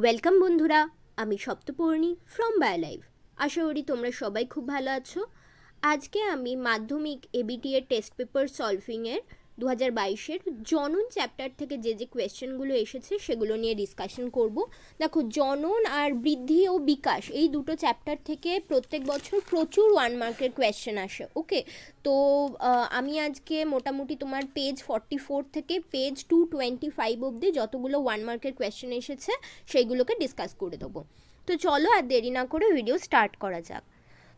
welcome বন্ধুরা আমি সপ্তপর্ণী from বায়োলাইভ আশা করি তোমরা সবাই খুব ভালো আছো আজকে আমি মাধ্যমিক এবিটিএ টেস্ট পেপার সলভিংয়ের দু হাজার বাইশের জনন চ্যাপ্টার থেকে যে যে কোয়েশ্চেনগুলো এসেছে সেগুলো নিয়ে ডিসকাশন করব দেখো জনন আর বৃদ্ধি ও বিকাশ এই দুটো চ্যাপ্টার থেকে প্রত্যেক বছর প্রচুর ওয়ান মার্কের কোয়েশ্চেন আসে ওকে তো আমি আজকে মোটামুটি তোমার পেজ ফর্টি ফোর থেকে পেজ টু টোয়েন্টি ফাইভ অবধি যতগুলো ওয়ান মার্কের কোয়েশ্চেন এসেছে সেইগুলোকে ডিসকাস করে দেবো তো চলো আর দেরি না করে ভিডিও স্টার্ট করা যাক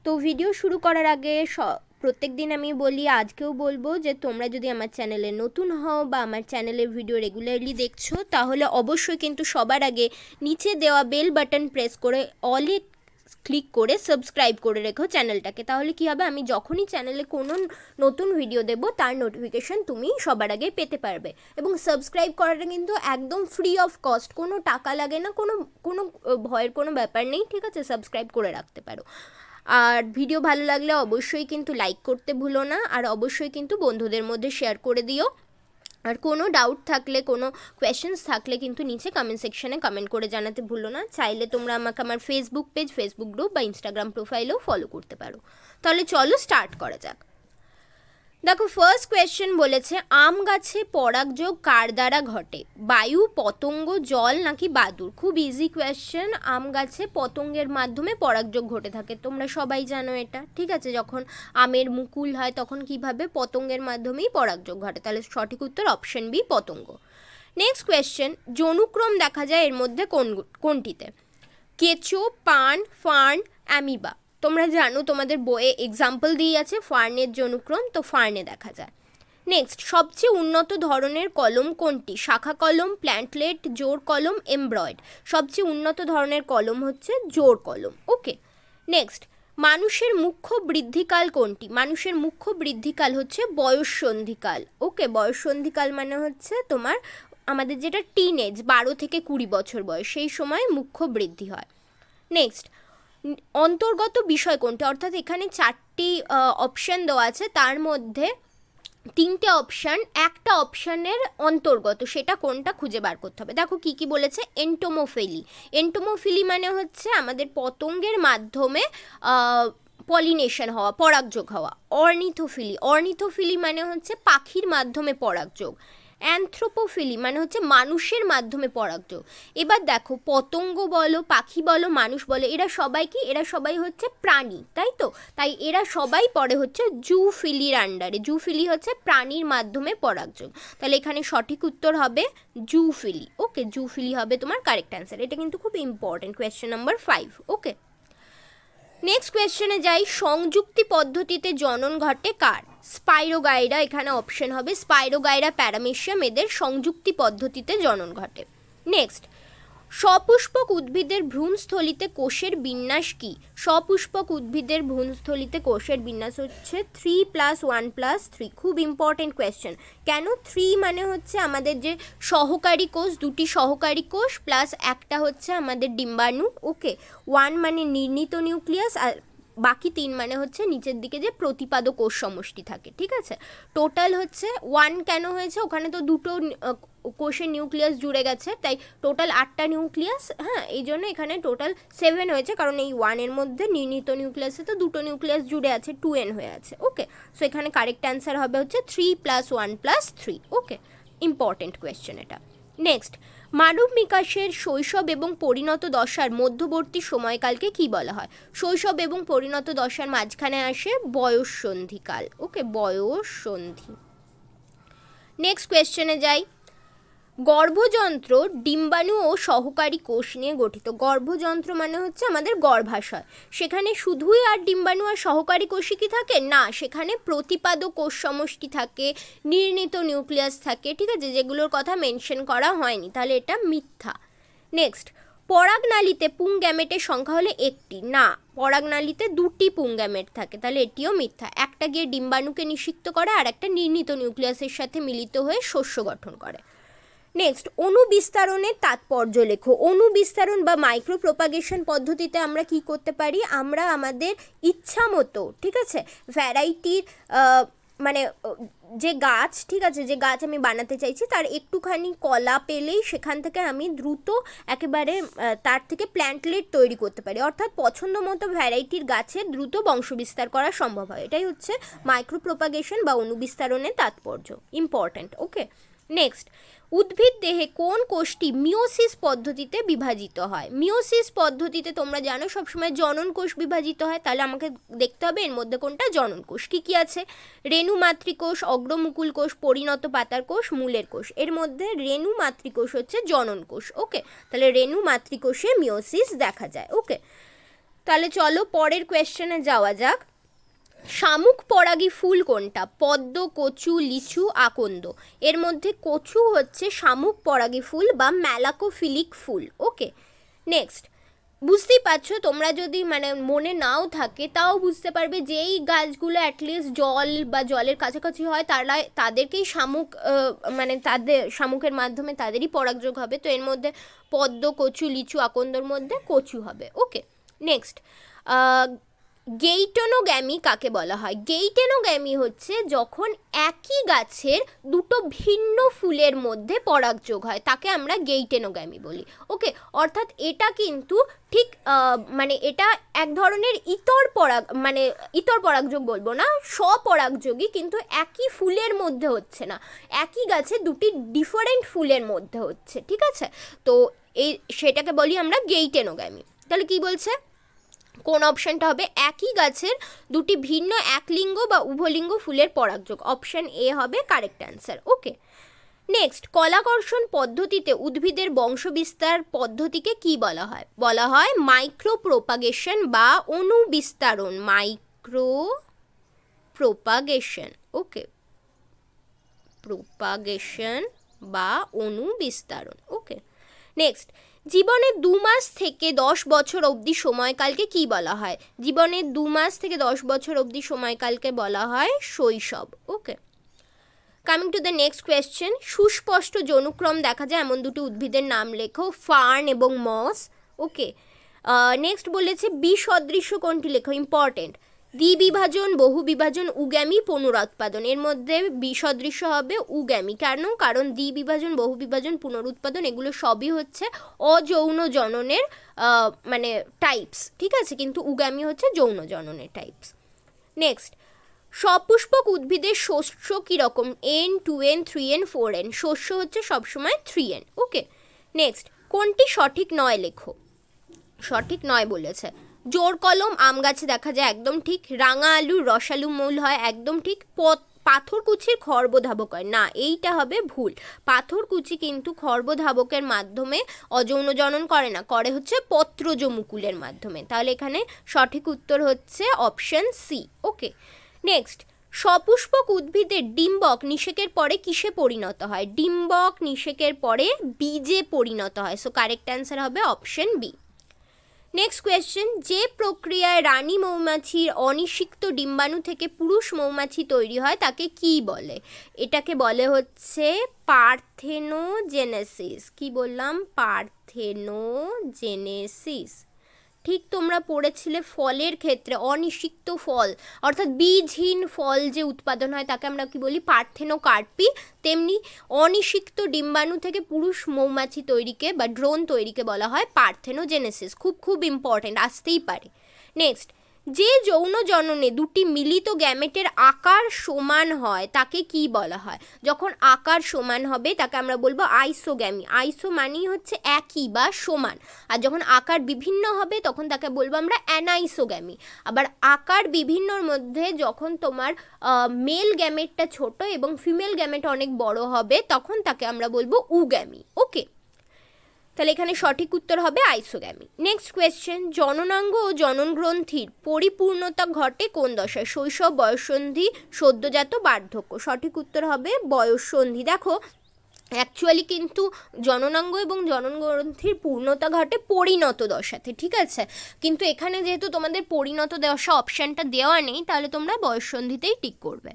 তো ভিডিও শুরু করার আগে প্রত্যেক দিন আমি বলি আজকেও বলবো যে তোমরা যদি আমার চ্যানেলে নতুন হও বা আমার চ্যানেলের ভিডিও রেগুলারলি দেখছো তাহলে অবশ্যই কিন্তু সবার আগে নিচে দেওয়া বেল বাটন প্রেস করে অলে ক্লিক করে সাবস্ক্রাইব করে রেখো চ্যানেলটাকে তাহলে কি হবে আমি যখনই চ্যানেলে কোনো নতুন ভিডিও দেব তার নোটিফিকেশন তুমি সবার আগে পেতে পারবে এবং সাবস্ক্রাইব করাটা কিন্তু একদম ফ্রি অফ কস্ট কোনো টাকা লাগে না কোনো কোনো ভয়ের কোনো ব্যাপার নেই ঠিক আছে সাবস্ক্রাইব করে রাখতে পারো আর ভিডিও ভালো লাগলে অবশ্যই কিন্তু লাইক করতে ভুলো না আর অবশ্যই কিন্তু বন্ধুদের মধ্যে শেয়ার করে দিও আর কোনো ডাউট থাকলে কোনো কোয়েশনস থাকলে কিন্তু নিচে কমেন্ট সেকশানে কমেন্ট করে জানাতে ভুলো না চাইলে তোমরা আমাকে আমার ফেসবুক পেজ ফেসবুক গ্রুপ বা ইনস্টাগ্রাম প্রোফাইলেও ফলো করতে পারো তাহলে চলো স্টার্ট করা যাক দেখো ফার্স্ট কোয়েশ্চেন বলেছে আম গাছে পরাগযোগ কার দ্বারা ঘটে বায়ু পতঙ্গ জল নাকি বাদুর খুব ইজি কোয়েশ্চেন আম গাছে পতঙ্গের মাধ্যমে পরাগযোগ ঘটে থাকে তোমরা সবাই জানো এটা ঠিক আছে যখন আমের মুকুল হয় তখন কিভাবে পতঙ্গের মাধ্যমেই পরাগযোগ ঘটে তাহলে সঠিক উত্তর অপশন বি পতঙ্গ নেক্সট কোয়েশ্চেন যনুক্রম দেখা যায় এর মধ্যে কোন কোনটিতে কেঁচো পান ফান অ্যামিবা তোমরা জানো তোমাদের বইয়ে এক্সাম্পল দিয়ে আছে ফার্নের জনুক্রম তো ফার্নে দেখা যায় নেক্সট সবচেয়ে উন্নত ধরনের কলম কোনটি শাখা কলম প্ল্যান্টলেট জোর কলম এমব্রয়েড সবচেয়ে উন্নত ধরনের কলম হচ্ছে জোর কলম ওকে নেক্সট মানুষের মুখ্য বৃদ্ধিকাল কোনটি মানুষের মুখ্য বৃদ্ধিকাল হচ্ছে বয়ঃসন্ধিকাল ওকে বয়ঃসন্ধিকাল মানে হচ্ছে তোমার আমাদের যেটা টিন এজ বারো থেকে কুড়ি বছর বয়স সেই সময় মুখ্য বৃদ্ধি হয় নেক্সট অন্তর্গত বিষয় কোনটা অর্থাৎ এখানে চারটি অপশান দেওয়া আছে তার মধ্যে তিনটে অপশান একটা অপশানের অন্তর্গত সেটা কোনটা খুঁজে বার করতে হবে দেখো কি কি বলেছে এন্টোমোফিলি এন্টোমোফিলি মানে হচ্ছে আমাদের পতঙ্গের মাধ্যমে পলিনেশন হওয়া পরাগযোগ হওয়া অর্নিথোফিলি অর্নিথোফিলি মানে হচ্ছে পাখির মাধ্যমে পরাগযোগ অ্যানথ্রোপোফিলি মানে হচ্ছে মানুষের মাধ্যমে পরাগযোগ এবার দেখো পতঙ্গ বলো পাখি বলো মানুষ বলো এরা সবাই কি এরা সবাই হচ্ছে প্রাণী তাই তো তাই এরা সবাই পড়ে হচ্ছে জুফিলির আন্ডারে জুফিলি হচ্ছে প্রাণীর মাধ্যমে পরাগযোগ তাহলে এখানে সঠিক উত্তর হবে জুফিলি ওকে জুফিলি হবে তোমার কারেক্ট অ্যান্সার এটা কিন্তু খুব important question number five okay next কোয়েশ্চেনে যাই সংযুক্তি পদ্ধতিতে জনন ঘটে কার স্পাইরোগাইরা এখানে অপশন হবে স্পাইরোগাইরা প্যারামেশিয়াম এদের সংযুক্তি পদ্ধতিতে জনন ঘটে নেক্সট সপুষ্পক উদ্ভিদের ভ্রূণস্থলিতে কোষের বিন্যাস কী সপুষ্পক উদ্ভিদের ভ্রূণস্থলিতে কোষের বিন্যাস হচ্ছে three plus one plus three খুব ইম্পর্টেন্ট কোয়েশ্চেন কেন থ্রি মানে হচ্ছে আমাদের যে সহকারী কোষ দুটি সহকারী কোষ প্লাস একটা হচ্ছে আমাদের ডিম্বাণু ওকে ওয়ান মানে নির্ণীত নিউক্লিয়াস আর বাকি তিন মানে হচ্ছে নিচের দিকে যে প্রতিপাদ কোষ সমষ্টি থাকে ঠিক আছে টোটাল হচ্ছে ওয়ান কেন হয়েছে ওখানে তো দুটো কোষের নিউক্লিয়াস জুড়ে গেছে তাই টোটাল আটটা নিউক্লিয়াস হ্যাঁ এই জন্য এখানে টোটাল সেভেন হয়েছে কারণ এই ওয়ানের মধ্যে নির্ণীত নিউক্লিয়াসে তো দুটো নিউক্লিয়াস জুড়ে আছে টু এন হয়ে আছে ওকে সো এখানে কারেক্ট অ্যান্সার হবে হচ্ছে three plus one plus three okay important question এটা নেক্সট মানব বিকাশের শৈশব এবং পরিণত দশার মধ্যবর্তী সময়কালকে কি বলা হয় শৈশব এবং পরিণত দশার মাঝখানে আসে বয়স সন্ধিকাল ওকে বয়স সন্ধি নেক্সট কোয়েশ্চেনে যাই গর্ভযন্ত্র ডিম্বাণু ও সহকারী কোষ নিয়ে গঠিত গর্ভযন্ত্র মানে হচ্ছে আমাদের গর্ভাশয় সেখানে শুধুই আর ডিম্বাণু আর সহকারী কোষই কি থাকে না সেখানে প্রতিপাদ কোষ সমষ্টি থাকে নির্ণীত নিউক্লিয়াস থাকে ঠিক আছে যেগুলোর কথা মেনশন করা হয়নি তাহলে এটা মিথ্যা নেক্সট পরাগনালীতে পুং গ্যামেটের সংখ্যা হলে একটি না পরাগনালীতে দুটি পুং গ্যামেট থাকে তাহলে এটিও মিথ্যা একটা গিয়ে ডিম্বাণুকে নিষিক্ত করে আর একটা নির্ণীত নিউক্লিয়াসের সাথে মিলিত হয়ে শস্য গঠন করে নেক্সট অণু তাৎপর্য লেখো অনুবিস্তারণ বা মাইক্রো প্রোপাগেশন পদ্ধতিতে আমরা কি করতে পারি আমরা আমাদের ইচ্ছা মতো ঠিক আছে ভ্যারাইটির মানে যে গাছ ঠিক আছে যে গাছ আমি বানাতে চাইছি তার একটুখানি কলা পেলেই সেখান থেকে আমি দ্রুত একেবারে তার থেকে প্ল্যান্টলেট তৈরি করতে পারি অর্থাৎ পছন্দ মতো ভ্যারাইটির গাছের দ্রুত বংশবিস্তার করা সম্ভব হয় এটাই হচ্ছে মাইক্রোপ্রোপাগেশন বা অনুবিস্তারণের তাৎপর্য ইম্পর্ট্যান্ট ওকে নেক্সট উদ্ভিদ দেহে কোন কোষটি মিওসিস পদ্ধতিতে বিভাজিত হয় মিওসিস পদ্ধতিতে তোমরা জানো সবসময় জনন কোষ বিভাজিত হয় তাহলে আমাকে দেখতে হবে এর মধ্যে কোনটা জনন কোষ কী কী আছে রেণু মাতৃকোষ অগ্রমুকুল কোষ পরিণত পাতার কোষ মূলের কোষ এর মধ্যে রেণু মাতৃকোষ হচ্ছে জনন কোষ ওকে তাহলে রেণু মাতৃকোষে মিওসিস দেখা যায় ওকে তাহলে চলো পরের কোয়েশ্চেনে যাওয়া যাক শামুক পরাগী ফুল কোনটা পদ্ম কচু লিচু আকন্দ এর মধ্যে কচু হচ্ছে শামুক পরাগী ফুল বা ম্যালাকোফিলিক ফুল ওকে নেক্সট বুঝতেই পারছো তোমরা যদি মানে মনে নাও থাকে তাও বুঝতে পারবে যেই গাছগুলো অ্যাটলিস্ট জল বা জলের কাছাকাছি হয় তারা তাদেরকেই শামুক মানে তাদের শামুকের মাধ্যমে তাদেরই পরাগযোগ হবে তো এর মধ্যে পদ্ম কচু লিচু আকন্দর মধ্যে কচু হবে ওকে নেক্সট গেইটেনোগ্যামি কাকে বলা হয় গেইটেনোগ্যামি হচ্ছে যখন একই গাছের দুটো ভিন্ন ফুলের মধ্যে পরাগযোগ হয় তাকে আমরা গেইটেনোগ্যামি বলি ওকে অর্থাৎ এটা কিন্তু ঠিক মানে এটা এক ধরনের ইতর পরাগ মানে ইতর পরাগযোগ বলবো না স্বপরাগযোগই কিন্তু একই ফুলের মধ্যে হচ্ছে না একই গাছে দুটি ডিফারেন্ট ফুলের মধ্যে হচ্ছে ঠিক আছে তো এই সেটাকে বলি আমরা গেইটেনোগ্যামি তাহলে কি বলছে কোন অপশানটা হবে একই গাছের দুটি ভিন্ন একলিঙ্গ বা উভলিঙ্গ ফুলের পরাগযোগ অপশান এ হবে কারেক্ট অ্যান্সার ওকে নেক্সট কলাকর্ষণ পদ্ধতিতে উদ্ভিদের বংশবিস্তার পদ্ধতিকে কি বলা হয় বলা হয় মাইক্রো প্রোপাগেশন বা অনুবিস্তারণ মাইক্রো প্রোপাগেশন ওকে প্রোপাগেশন বা অনুবিস্তারণ ওকে নেক্সট জীবনের দু মাস থেকে দশ বছর অবধি সময়কালকে কি বলা হয় জীবনের দু মাস থেকে দশ বছর অবধি সময়কালকে বলা হয় শৈশব okay coming to the next question সুস্পষ্ট যনুক্রম দেখা যায় এমন দুটি উদ্ভিদের নাম লেখো ফার্ন এবং মস ওকে নেক্সট বলেছে বিসদৃশ্য কোনটি লেখো ইম্পর্টেন্ট দ্বিবিভাজন বহু বিভাজন উগ্যামি পুনরুৎপাদন এর মধ্যে বিসদৃশ্য হবে উগ্যামি কেন কারণ দ্বিবিভাজন বহু বিভাজন পুনরুৎপাদন এগুলো সবই হচ্ছে অযৌন জননের মানে টাইপস ঠিক আছে কিন্তু উগ্যামি হচ্ছে যৌন জননের টাইপস নেক্সট সপুষ্পক উদ্ভিদের শস্য কীরকম N two N three N four N শস্য হচ্ছে সবসময় থ্রি এন ওকে নেক্সট কোনটি সঠিক নয় লেখো সঠিক নয় বলেছে জোর কলম আম গাছে দেখা যায় একদম ঠিক রাঙা আলু রসালু মূল হয় একদম ঠিক পথ পাথরকুচির খর্ব হয় না এইটা হবে ভুল পাথরকুচি কিন্তু খর্ব ধাবকের মাধ্যমে অযৌন জনন করে না করে হচ্ছে পত্রজ মুকুলের মাধ্যমে তাহলে এখানে সঠিক উত্তর হচ্ছে অপশন সি ওকে নেক্সট সপুষ্পক উদ্ভিদের ডিম্বক নিষেকের পরে কিসে পরিণত হয় ডিম্বক নিষেকের পরে বীজে পরিণত হয় সো কারেক্ট অ্যান্সার হবে অপশন বি নেক্সট কোয়েশ্চেন যে প্রক্রিয়ায় রানী মৌমাছির অনিষিক্ত ডিম্বাণু থেকে পুরুষ মৌমাছি তৈরি হয় তাকে কি বলে এটাকে বলে হচ্ছে পার্থেনোজেনেসিস কি বললাম পার্থেনোজেনেসিস ঠিক তোমরা পড়েছিলে ফলের ক্ষেত্রে অনিষিক্ত ফল অর্থাৎ বীজহীন ফল যে উৎপাদন হয় তাকে আমরা কি বলি কার্পি তেমনি অনিষিক্ত ডিম্বাণু থেকে পুরুষ মৌমাছি তৈরিকে বা ড্রোন তৈরিকে বলা হয় পার্থেনোজেনেসিস খুব খুব ইম্পর্ট্যান্ট আসতেই পারে নেক্সট যে যৌন জননে দুটি মিলিত গ্যামেটের আকার সমান হয় তাকে কি বলা হয় যখন আকার সমান হবে তাকে আমরা বলবো আইসোগ্যামি আইসো মানেই হচ্ছে একই বা সমান আর যখন আকার বিভিন্ন হবে তখন তাকে বলবো আমরা অ্যানাইসোগ্যামি আবার আকার বিভিন্নর মধ্যে যখন তোমার মেল গ্যামেটটা ছোট এবং ফিমেল গ্যামেট অনেক বড় হবে তখন তাকে আমরা বলবো উগ্যামি ওকে তাহলে এখানে সঠিক উত্তর হবে আইসোগ্যামি নেক্সট কোয়েশ্চেন জননাঙ্গ ও জননগ্রন্থির পরিপূর্ণতা ঘটে কোন দশায় শৈশব বয়সন্ধি সদ্যজাত বার্ধক্য সঠিক উত্তর হবে বয়সন্ধি দেখো অ্যাকচুয়ালি কিন্তু জননাঙ্গ এবং জননগ্রন্থির পূর্ণতা ঘটে পরিণত দশাতে ঠিক আছে কিন্তু এখানে যেহেতু তোমাদের পরিণত দশা অপশানটা দেওয়া নেই তাহলে তোমরা বয়সন্ধিতেই টিক করবে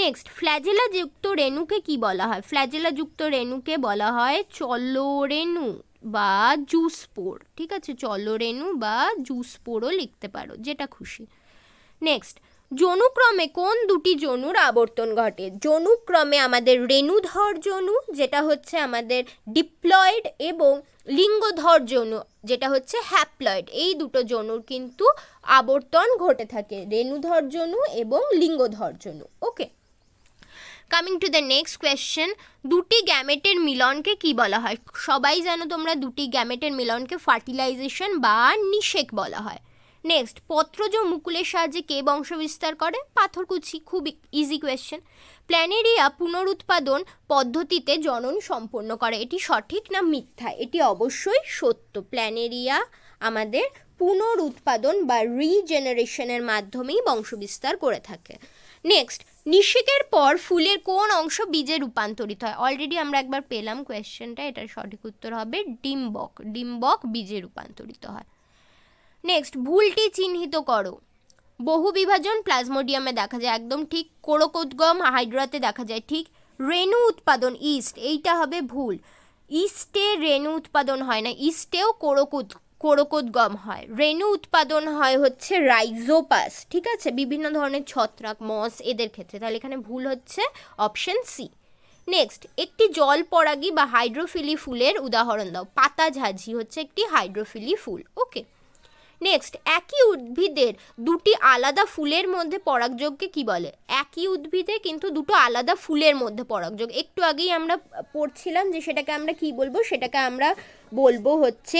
নেক্সট ফ্ল্যাজেলা যুক্ত রেণুকে কি বলা হয় ফ্ল্যাজেলা যুক্ত রেণুকে বলা হয় চলরেণু বা জুসপোর ঠিক আছে চলরেণু বা জুসপোরও লিখতে পারো যেটা খুশি নেক্সট জনুক্রমে কোন দুটি জনুর আবর্তন ঘটে জনুক্রমে আমাদের রেণুধর জনু যেটা হচ্ছে আমাদের ডিপ্লয়েড এবং লিঙ্গধর জনু যেটা হচ্ছে হ্যাপ্লয়েড এই দুটো জনুর কিন্তু আবর্তন ঘটে থাকে রেণুধর জনু এবং লিঙ্গধর জনু okay coming to the next question দুটি গ্যামেটের মিলনকে কি বলা হয় সবাই যেন তোমরা দুটি গ্যামেটের মিলনকে ফার্টিলাইজেশন বা নিষেক বলা হয় নেক্সট পত্রজ মুকুলের সাহায্যে কে বংশবিস্তার করে পাথরকুচি খুব ইজি কোয়েশ্চেন প্ল্যানেরিয়া পুনরুৎপাদন পদ্ধতিতে জনন সম্পন্ন করে এটি সঠিক না মিথ্যা এটি অবশ্যই সত্য প্ল্যানেরিয়া আমাদের পুনরুৎপাদন বা রিজেনারেশনের মাধ্যমেই বংশবিস্তার করে থাকে নেক্সট নিশ্চিকের পর ফুলের কোন অংশ বীজে রূপান্তরিত হয় অলরেডি আমরা একবার পেলাম কোয়েশ্চেনটা এটার সঠিক উত্তর হবে ডিম্বক ডিম্বক বীজে রূপান্তরিত হয় নেক্সট ভুলটি চিহ্নিত করো বহু বিভাজন প্লাজমোডিয়ামে দেখা যায় একদম ঠিক কোরকোদ্গম হাইড্রাতে দেখা যায় ঠিক রেণু উৎপাদন ইস্ট এইটা হবে ভুল ইস্টে রেণু উৎপাদন হয় না ইস্টেও কোরকুত কোরকোদ্গম হয় রেণু উৎপাদন হয় হচ্ছে রাইজোপাস ঠিক আছে বিভিন্ন ধরনের ছত্রাক মস এদের ক্ষেত্রে তাহলে এখানে ভুল হচ্ছে অপশন সি নেক্সট একটি জল পরাগী বা হাইড্রোফিলি ফুলের উদাহরণ দাও পাতা ঝাঁঝি হচ্ছে একটি হাইড্রোফিলি ফুল ওকে নেক্সট একই উদ্ভিদের দুটি আলাদা ফুলের মধ্যে পরাগযোগকে কি বলে একই উদ্ভিদে কিন্তু দুটো আলাদা ফুলের মধ্যে পরাগযোগ একটু আগেই আমরা পড়ছিলাম যে সেটাকে আমরা কি বলবো সেটাকে আমরা বলবো হচ্ছে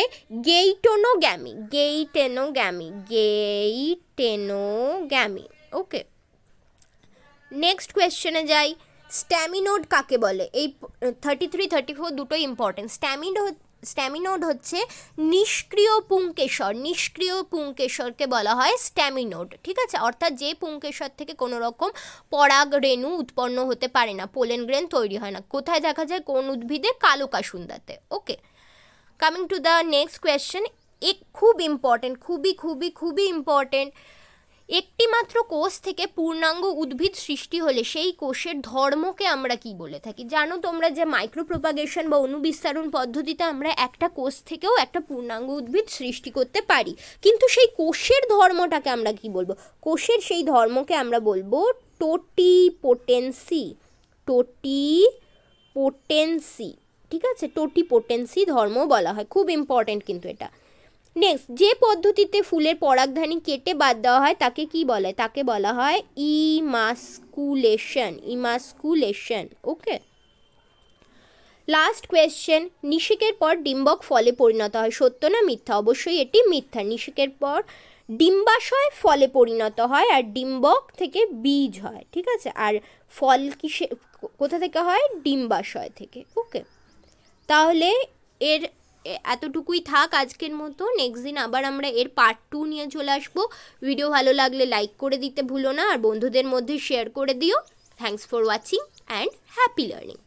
geitonogamy geitonogamy geitonogamy okay next কোয়েশ্চনে যাই স্ট্যামিনোড কাকে বলে এই থার্টি থ্রি থার্টি ফোর দুটোই ইম্পর্টেন্ট স্ট্যামিনো স্ট্যামিনোড হচ্ছে নিষ্ক্রিয় পুংকেশর নিষ্ক্রিয় পুঙ্কেশ্বরকে বলা হয় স্ট্যামিনোড ঠিক আছে অর্থাৎ যে পুঙ্কেশ্বর থেকে কোনো রকম পরাগ রেণু উৎপন্ন হতে পারে না পোলেন গ্রেন তৈরি হয় না কোথায় দেখা যায় কোন উদ্ভিদে কালো কাসুন্দাতে okay coming to the next question এক খুব ইম্পর্টেন্ট খুবই খুবই খুবই ইম্পর্টেন্ট একটি মাত্র কোষ থেকে পূর্ণাঙ্গ উদ্ভিদ সৃষ্টি হলে সেই কোষের ধর্মকে আমরা কি বলে থাকি জানো তোমরা যে মাইক্রোপ্রোপাগেশন বা অনুবিস্তারণ পদ্ধতিতে আমরা একটা কোষ থেকেও একটা পূর্ণাঙ্গ উদ্ভিদ সৃষ্টি করতে পারি কিন্তু সেই কোষের ধর্মটাকে আমরা কি বলবো কোষের সেই ধর্মকে আমরা বলবো টোটি পোটেন্সি টোটি পোটেন্সি ঠিক আছে টোটি পোটেন্সি ধর্ম বলা হয় খুব ইম্পর্ট্যান্ট কিন্তু এটা নেক্সট যে পদ্ধতিতে ফুলের পরাগধানী কেটে বাদ দেওয়া হয় তাকে কি বলে তাকে বলা হয় emasculation emasculation okay last question নিষেকের পর ডিম্বক ফলে পরিণত হয় সত্য না মিথ্যা অবশ্যই এটি মিথ্যা নিষেকের পর ডিম্বাশয় ফলে পরিণত হয় আর ডিম্বক থেকে বীজ হয় ঠিক আছে আর ফল কিসে কোথা থেকে হয় ডিম্বাশয় থেকে ওকে তাহলে এর এতটুকুই থাক আজকের মতো নেক্সট দিন আবার আমরা এর পার্ট টু নিয়ে চলে আসবো ভিডিও ভালো লাগলে লাইক করে দিতে ভুলো না আর বন্ধুদের মধ্যে শেয়ার করে দিও thanks for watching and happy learning